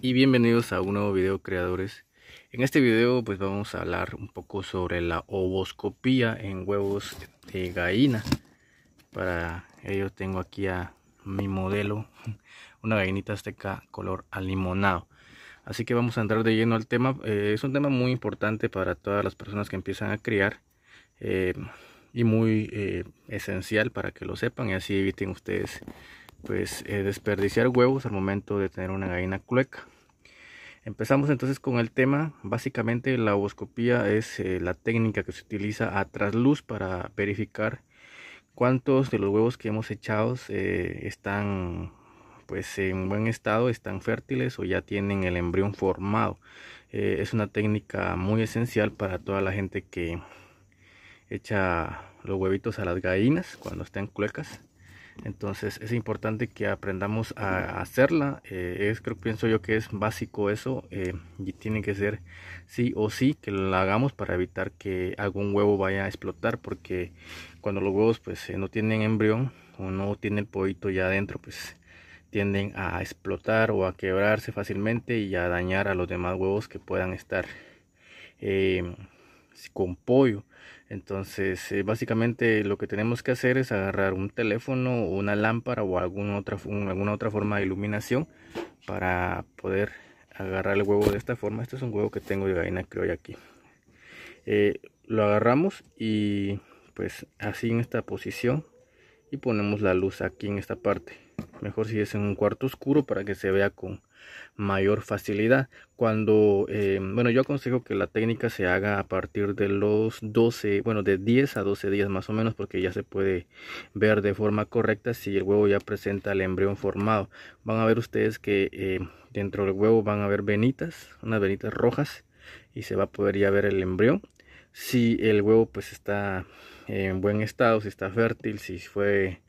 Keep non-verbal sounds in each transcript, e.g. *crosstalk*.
y bienvenidos a un nuevo video creadores en este video pues vamos a hablar un poco sobre la ovoscopía en huevos de gallina para ello tengo aquí a mi modelo *laughs* una gallinita azteca color alimonado así que vamos a entrar de lleno al tema eh, es un tema muy importante para todas las personas que empiezan a criar eh, y muy eh, esencial para que lo sepan y así eviten ustedes pues eh, desperdiciar huevos al momento de tener una gallina clueca. Empezamos entonces con el tema. Básicamente la ovoscopía es eh, la técnica que se utiliza a trasluz para verificar cuántos de los huevos que hemos echado eh, están pues en buen estado, están fértiles o ya tienen el embrión formado. es una técnica muy esencial para toda la gente que echa los huevitos a las gallinas cuando están cluecas entonces es importante que aprendamos a hacerla. Eh, es, creo, pienso yo que es básico eso eh, y tiene que ser sí o sí que la hagamos para evitar que algún huevo vaya a explotar porque cuando los huevos pues eh, no tienen embrión o no tienen el pollito ya adentro pues tienden a explotar o a quebrarse fácilmente y a dañar a los demás huevos que puedan estar con pollo. Entonces, eh, básicamente lo que tenemos que hacer es agarrar un teléfono o una lámpara o alguna otra, alguna otra forma de iluminación para poder agarrar el huevo de esta forma. Este es un huevo que tengo de gallina criolla aquí. Eh, lo agarramos y pues así en esta posición y ponemos la luz aquí en esta parte. Mejor si es en un cuarto oscuro para que se vea con, mayor facilidad. Cuando, eh, bueno, yo aconsejo que la técnica se haga a partir de los 12, bueno, de 10 a 12 días más o menos, porque ya se puede ver de forma correcta si el huevo ya presenta el embrión formado. Van a ver ustedes que eh, dentro del huevo van a ver venitas, unas venitas rojas, y se va a poder ya ver el embrión. Si el huevo pues está en buen estado, si está fértil, si fue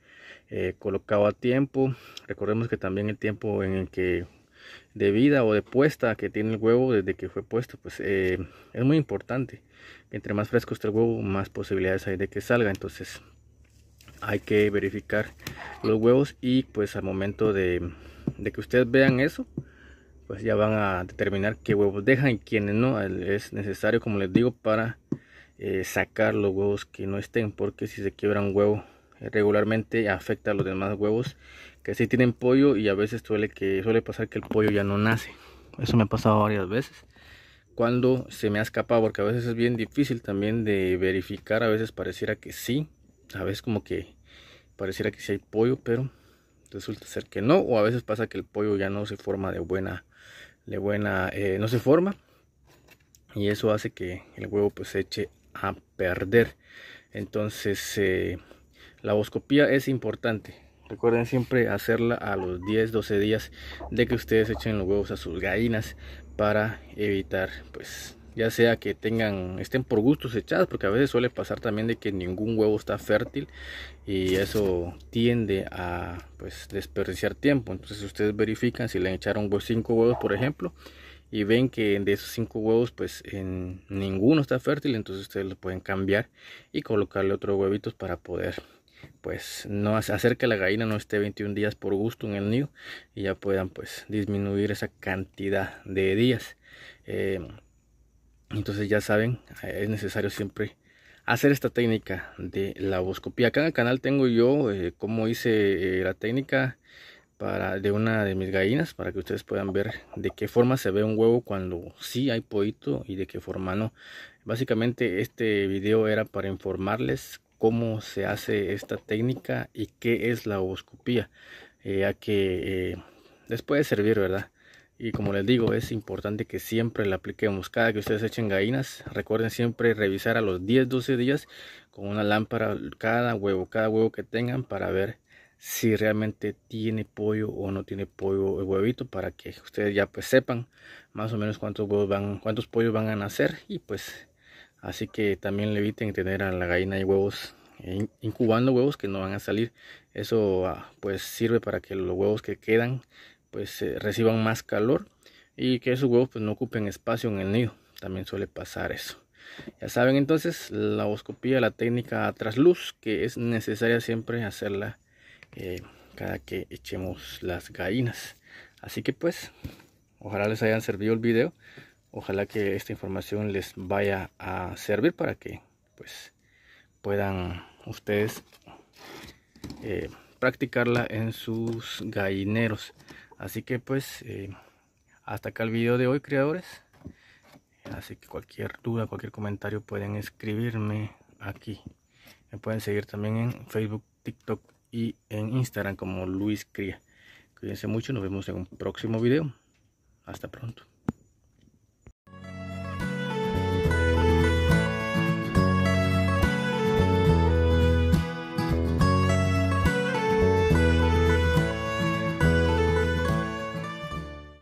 eh, colocado a tiempo. Recordemos que también el tiempo en el que de vida o de puesta que tiene el huevo desde que fue puesto, pues eh, es muy importante. Entre más fresco esté el huevo, más posibilidades hay de que salga. Entonces hay que verificar los huevos y pues al momento de, de que ustedes vean eso, pues ya van a determinar qué huevos dejan y quiénes no. Es necesario, como les digo, para eh, sacar los huevos que no estén, porque si se quiebra un huevo regularmente afecta a los demás huevos que sí tienen pollo y a veces suele, que, suele pasar que el pollo ya no nace. Eso me ha pasado varias veces. Cuando se me ha escapado, porque a veces es bien difícil también de verificar, a veces pareciera que sí, a veces como que pareciera que sí hay pollo, pero resulta ser que no, o a veces pasa que el pollo ya no se forma de buena, de buena, eh, no se forma, y eso hace que el huevo pues se eche a perder. Entonces, se eh, la boscopía es importante. Recuerden siempre hacerla a los 10-12 días de que ustedes echen los huevos a sus gallinas para evitar pues ya sea que tengan estén por gustos echadas porque a veces suele pasar también de que ningún huevo está fértil y eso tiende a pues desperdiciar tiempo entonces ustedes verifican si le echaron 5 huevos por ejemplo y ven que de esos 5 huevos pues en ninguno está fértil entonces ustedes lo pueden cambiar y colocarle otros huevitos para poder pues no hacer que la gallina no esté 21 días por gusto en el nido y ya puedan pues disminuir esa cantidad de días eh, entonces ya saben eh, es necesario siempre hacer esta técnica de la boscopía acá en el canal tengo yo eh, cómo hice la técnica para, de una de mis gallinas para que ustedes puedan ver de qué forma se ve un huevo cuando sí hay poito y de qué forma no básicamente este video era para informarles cómo se hace esta técnica y qué es la ovoscopía, ya eh, que después eh, les puede servir, ¿verdad? Y como les digo, es importante que siempre la apliquemos. Cada que ustedes echen gallinas, recuerden siempre revisar a los 10-12 días con una lámpara cada huevo, cada huevo que tengan para ver si realmente tiene pollo o no tiene pollo el huevito para que ustedes ya pues sepan más o menos cuántos huevos van cuántos pollos van a nacer y pues Así que también le eviten tener a la gallina y huevos eh, incubando huevos que no van a salir. Eso ah, pues sirve para que los huevos que quedan pues reciban más calor y que esos huevos pues no ocupen espacio en el nido. También suele pasar eso. Ya saben entonces la oscopía, la técnica trasluz que es necesaria siempre hacerla eh, cada que echemos las gallinas. Así que pues, ojalá les hayan servido el video ojalá que esta información les vaya a servir para que pues puedan ustedes eh, practicarla en sus gallineros así que pues eh, hasta acá el video de hoy criadores así que cualquier duda cualquier comentario pueden escribirme aquí me pueden seguir también en facebook tiktok y en instagram como luis cría cuídense mucho nos vemos en un próximo video hasta pronto